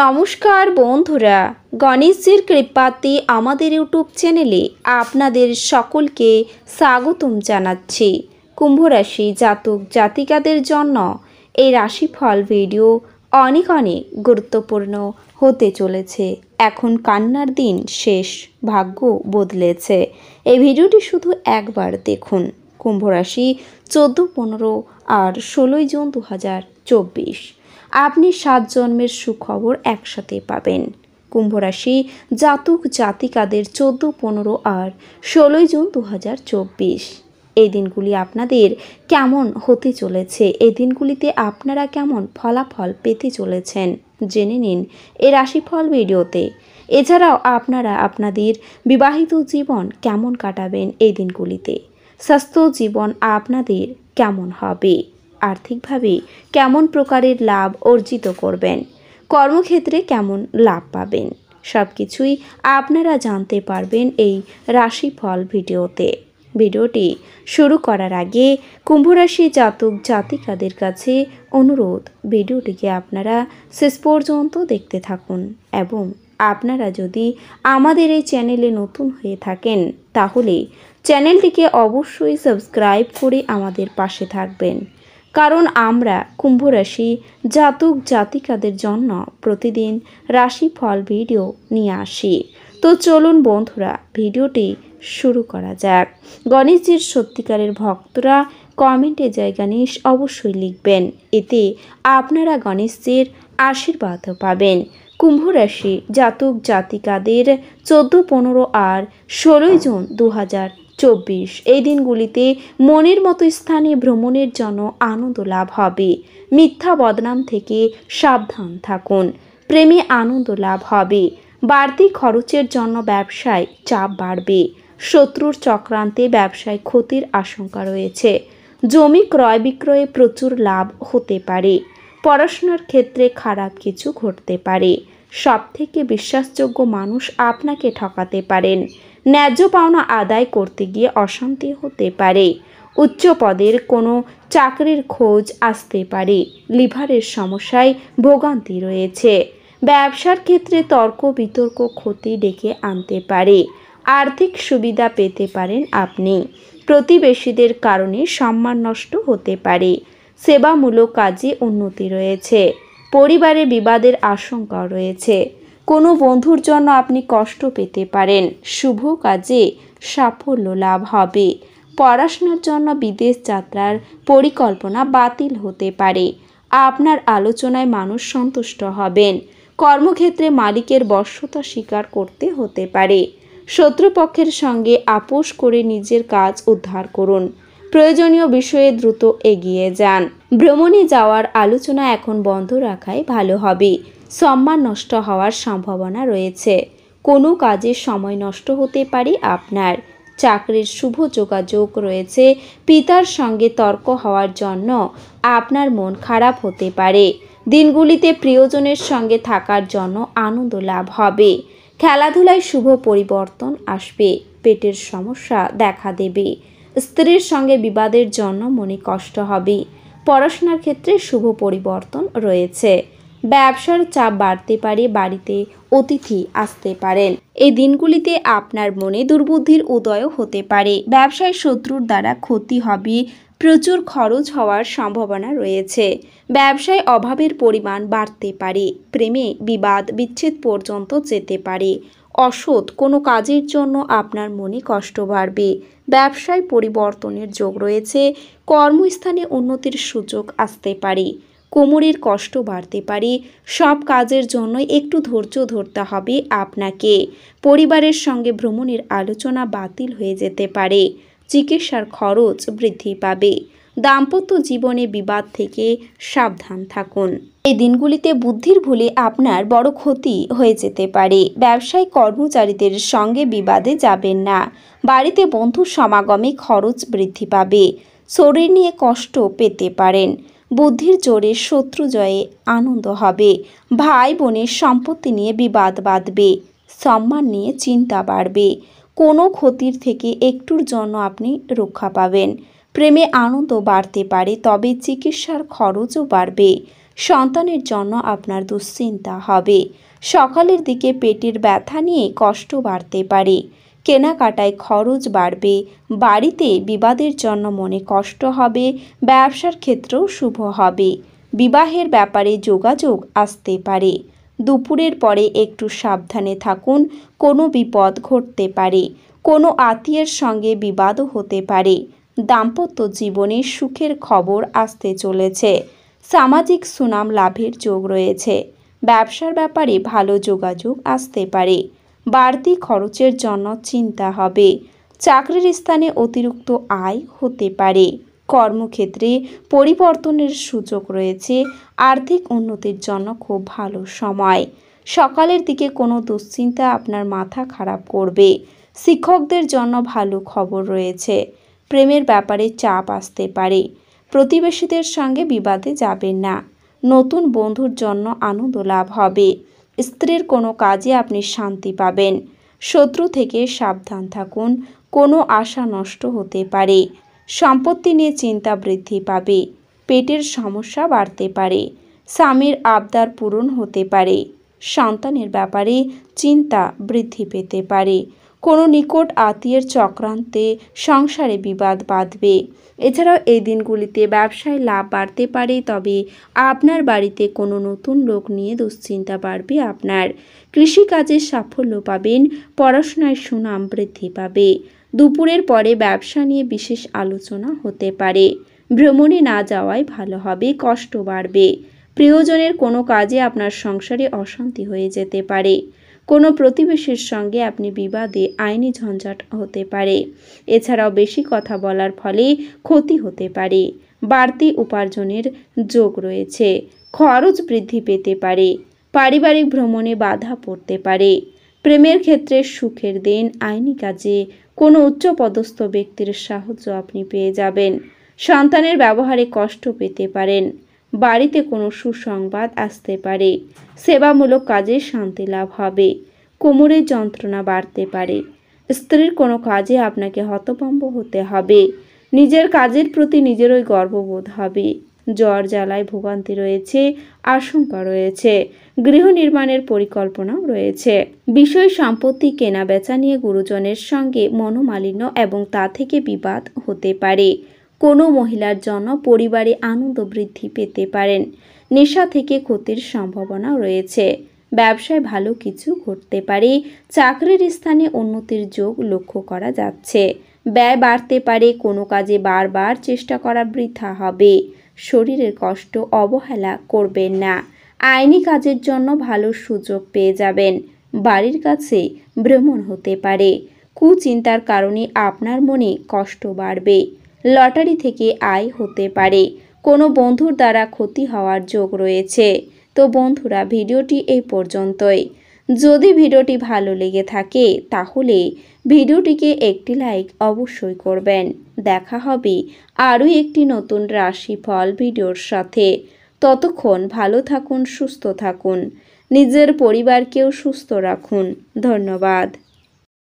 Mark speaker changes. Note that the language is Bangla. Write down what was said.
Speaker 1: নমস্কার বন্ধুরা গণেশজির কৃপাতে আমাদের ইউটিউব চ্যানেলে আপনাদের সকলকে স্বাগতম জানাচ্ছি কুম্ভ রাশি জাতক জাতিকাদের জন্য এই রাশিফল ভিডিও অনেক অনেক গুরুত্বপূর্ণ হতে চলেছে এখন কান্নার দিন শেষ ভাগ্য বদলেছে এই ভিডিওটি শুধু একবার দেখুন কুম্ভ রাশি চোদ্দো পনেরো আর ষোলোই জুন দু হাজার চব্বিশ আপনি সাত জন্মের সুখবর একসাথে পাবেন কুম্ভ রাশি জাতক জাতিকাদের চোদ্দ পনেরো আর ষোলোই জুন দু এই দিনগুলি আপনাদের কেমন হতে চলেছে এই দিনগুলিতে আপনারা কেমন ফলাফল পেতে চলেছেন জেনে নিন এ রাশিফল ভিডিওতে এছাড়াও আপনারা আপনাদের বিবাহিত জীবন কেমন কাটাবেন এই দিনগুলিতে স্বাস্থ্য জীবন আপনাদের কেমন হবে আর্থিকভাবে কেমন প্রকারের লাভ অর্জিত করবেন কর্মক্ষেত্রে কেমন লাভ পাবেন সব কিছুই আপনারা জানতে পারবেন এই রাশিফল ভিডিওতে ভিডিওটি শুরু করার আগে কুম্ভরাশি জাতক জাতিকাদের কাছে অনুরোধ ভিডিওটিকে আপনারা শেষ পর্যন্ত দেখতে থাকুন এবং আপনারা যদি আমাদের এই চ্যানেলে নতুন হয়ে থাকেন তাহলে চ্যানেলটিকে অবশ্যই সাবস্ক্রাইব করে আমাদের পাশে থাকবেন কারণ আমরা কুম্ভ রাশি জাতক জাতিকাদের জন্য প্রতিদিন রাশিফল ভিডিও নিয়ে আসি তো চলুন বন্ধুরা ভিডিওটি শুরু করা যাক গণেশজির সত্যিকারের ভক্তরা কমেন্টে জয় গণেশ অবশ্যই লিখবেন এতে আপনারা গণেশজির আশীর্বাদ পাবেন কুম্ভ রাশি জাতক জাতিকাদের চোদ্দো পনেরো আর ষোলোই জুন দু চব্বিশ এই দিনগুলিতে মনের মতো স্থানে ভ্রমণের জন্য আনন্দ লাভ হবে মিথ্যা বদনাম থেকে সাবধান থাকুন প্রেমে আনন্দ লাভ হবে বাড়তি খরচের জন্য ব্যবসায় চাপ বাড়বে শত্রুর চক্রান্তে ব্যবসায় ক্ষতির আশঙ্কা রয়েছে জমি ক্রয় বিক্রয়ে প্রচুর লাভ হতে পারে পড়াশোনার ক্ষেত্রে খারাপ কিছু ঘটতে পারে সবথেকে বিশ্বাসযোগ্য মানুষ আপনাকে ঠকাতে পারেন ন্যায্য পাওনা আদায় করতে গিয়ে অশান্তি হতে পারে উচ্চ পদের কোনো চাকরির খোঁজ আসতে পারে লিভারের সমস্যায় ভোগান্তি রয়েছে ব্যবসার ক্ষেত্রে তর্ক বিতর্ক ক্ষতি ডেকে আনতে পারে আর্থিক সুবিধা পেতে পারেন আপনি প্রতিবেশীদের কারণে সম্মান নষ্ট হতে পারে সেবামূলক কাজে উন্নতি রয়েছে পরিবারে বিবাদের আশঙ্কা রয়েছে কোনো বন্ধুর জন্য আপনি কষ্ট পেতে পারেন শুভ কাজে সাফল্য লাভ হবে পড়াশোনার জন্য বিদেশ যাত্রার পরিকল্পনা বাতিল হতে পারে আপনার আলোচনায় মানুষ সন্তুষ্ট হবেন কর্মক্ষেত্রে মালিকের বর্ষতা স্বীকার করতে হতে পারে শত্রুপক্ষের সঙ্গে আপোষ করে নিজের কাজ উদ্ধার করুন প্রয়োজনীয় বিষয়ে দ্রুত এগিয়ে যান ভ্রমণে যাওয়ার আলোচনা এখন বন্ধ রাখাই ভালো হবে সম্মান নষ্ট হওয়ার সম্ভাবনা রয়েছে কোনো কাজের সময় নষ্ট হতে পারে আপনার চাকরির শুভ যোগাযোগ রয়েছে পিতার সঙ্গে তর্ক হওয়ার জন্য আপনার মন খারাপ হতে পারে দিনগুলিতে প্রিয়জনের সঙ্গে থাকার জন্য আনন্দ লাভ হবে খেলাধুলায় শুভ পরিবর্তন আসবে পেটের সমস্যা দেখা দেবে স্ত্রীর সঙ্গে বিবাদের জন্য মনে কষ্ট হবে পড়াশোনার ক্ষেত্রে শুভ পরিবর্তন রয়েছে ব্যবসার চাপ বাড়তে পারে বাড়িতে অতিথি আসতে পারেন এই দিনগুলিতে আপনার মনে দুর্বুদ্ধির উদয় হতে পারে ব্যবসায় শত্রুর দ্বারা ক্ষতি হবে প্রচুর খরচ হওয়ার সম্ভাবনা রয়েছে ব্যবসায় অভাবের পরিমাণ বাড়তে পারে প্রেমে বিবাদ বিচ্ছেদ পর্যন্ত যেতে পারে অসৎ কোনো কাজের জন্য আপনার মনে কষ্ট বাড়বে ব্যবসায় পরিবর্তনের যোগ রয়েছে কর্মস্থানে উন্নতির সুযোগ আসতে পারে কোমরের কষ্ট বাড়তে পারে সব কাজের জন্য একটু ধৈর্য ধরতে হবে আপনাকে পরিবারের সঙ্গে ভ্রমণের আলোচনা বাতিল হয়ে যেতে পারে চিকিৎসার খরচ বৃদ্ধি পাবে দাম্পত্য জীবনে বিবাদ থেকে সাবধান থাকুন এই দিনগুলিতে বুদ্ধির ভুলে আপনার বড় ক্ষতি হয়ে যেতে পারে ব্যবসায়ী কর্মচারীদের সঙ্গে বিবাদে যাবেন না বাড়িতে বন্ধু সমাগমে খরচ বৃদ্ধি পাবে শরীর নিয়ে কষ্ট পেতে পারেন বুদ্ধির জোরে শত্রু জয়ে আনন্দ হবে ভাই বোনের সম্পত্তি নিয়ে বিবাদ বাঁধবে সম্মান নিয়ে চিন্তা বাড়বে কোনো ক্ষতির থেকে একটুর জন্য আপনি রক্ষা পাবেন প্রেমে আনন্দ বাড়তে পারে তবে চিকিৎসার খরচও বাড়বে সন্তানের জন্য আপনার দুশ্চিন্তা হবে সকালের দিকে পেটের ব্যথা নিয়ে কষ্ট বাড়তে পারে কেনাকাটায় খরচ বাড়বে বাড়িতে বিবাদের জন্য মনে কষ্ট হবে ব্যবসার ক্ষেত্রেও শুভ হবে বিবাহের ব্যাপারে যোগাযোগ আসতে পারে দুপুরের পরে একটু সাবধানে থাকুন কোনো বিপদ ঘটতে পারে কোনো আত্মীয়ের সঙ্গে বিবাদও হতে পারে দাম্পত্য জীবনে সুখের খবর আসতে চলেছে সামাজিক সুনাম লাভের যোগ রয়েছে ব্যবসার ব্যাপারে ভালো যোগাযোগ আসতে পারে বাড়তি খরচের জন্য চিন্তা হবে চাকরির স্থানে অতিরিক্ত আয় হতে পারে কর্মক্ষেত্রে পরিবর্তনের সুযোগ রয়েছে আর্থিক উন্নতির জন্য খুব ভালো সময় সকালের দিকে কোনো দুশ্চিন্তা আপনার মাথা খারাপ করবে শিক্ষকদের জন্য ভালো খবর রয়েছে প্রেমের ব্যাপারে চাপ আসতে পারে প্রতিবেশীদের সঙ্গে বিবাদে যাবেন না নতুন বন্ধুর জন্য আনন্দ লাভ হবে স্ত্রীর কোনো কাজে আপনি শান্তি পাবেন শত্রু থেকে সাবধান থাকুন কোনো আশা নষ্ট হতে পারে সম্পত্তি নিয়ে চিন্তা বৃদ্ধি পাবে পেটের সমস্যা বাড়তে পারে স্বামীর আবদার পূরণ হতে পারে সন্তানের ব্যাপারে চিন্তা বৃদ্ধি পেতে পারে কোনো নিকট আত্মীয়ের চক্রান্তে সংসারে বিবাদ বাঁধবে এছাড়াও এই দিনগুলিতে ব্যবসায় লাভ বাড়তে পারে তবে আপনার বাড়িতে কোনো নতুন লোক নিয়ে দুশ্চিন্তা বাড়বে আপনার কৃষিকাজে সাফল্য পাবেন পড়াশোনায় সুনাম বৃদ্ধি পাবে দুপুরের পরে ব্যবসা নিয়ে বিশেষ আলোচনা হতে পারে ভ্রমণে না যাওয়াই ভালো হবে কষ্ট বাড়বে প্রিয়জনের কোনো কাজে আপনার সংসারে অশান্তি হয়ে যেতে পারে কোনো প্রতিবেশীর সঙ্গে আপনি বিবাদে আইনি ঝঞ্ঝাট হতে পারে এছাড়াও বেশি কথা বলার ফলে ক্ষতি হতে পারে বাড়তি উপার্জনের যোগ রয়েছে খরচ বৃদ্ধি পেতে পারে পারিবারিক ভ্রমণে বাধা পড়তে পারে প্রেমের ক্ষেত্রে সুখের দিন আইনি কাজে কোনো উচ্চপদস্থ ব্যক্তির সাহায্য আপনি পেয়ে যাবেন সন্তানের ব্যবহারে কষ্ট পেতে পারেন বাড়িতে কোনো সুসংবাদ আসতে পারে সেবামূলক কাজে শান্তি লাভ হবে কোমরের যন্ত্রণা বাড়তে পারে স্ত্রীর কোনো কাজে আপনাকে হতভম্ব হতে হবে নিজের কাজের প্রতি নিজের ওই গর্ববোধ হবে জ্বর জ্বালায় ভোগান্তি রয়েছে আশঙ্কা রয়েছে গৃহ নির্মাণের পরিকল্পনাও রয়েছে বিষয় সম্পত্তি কেনা বেচা নিয়ে গুরুজনের সঙ্গে মনোমালিন্য এবং তা থেকে বিবাদ হতে পারে কোনো মহিলার জন্য পরিবারে আনন্দ বৃদ্ধি পেতে পারেন নেশা থেকে ক্ষতির সম্ভাবনা রয়েছে ব্যবসায় ভালো কিছু ঘটতে পারে চাকরির স্থানে উন্নতির যোগ লক্ষ্য করা যাচ্ছে ব্যয় বাড়তে পারে কোনো কাজে বারবার চেষ্টা করা বৃথা হবে শরীরের কষ্ট অবহেলা করবেন না আইনি কাজের জন্য ভালো সুযোগ পেয়ে যাবেন বাড়ির কাছে ভ্রমণ হতে পারে কুচিন্তার কারণে আপনার মনে কষ্ট বাড়বে লটারি থেকে আয় হতে পারে কোনো বন্ধুর দ্বারা ক্ষতি হওয়ার যোগ রয়েছে তো বন্ধুরা ভিডিওটি এই পর্যন্তই যদি ভিডিওটি ভালো লেগে থাকে তাহলে ভিডিওটিকে একটি লাইক অবশ্যই করবেন দেখা হবে আরও একটি নতুন রাশিফল ভিডিওর সাথে ততক্ষণ ভালো থাকুন সুস্থ থাকুন নিজের পরিবারকেও সুস্থ রাখুন ধন্যবাদ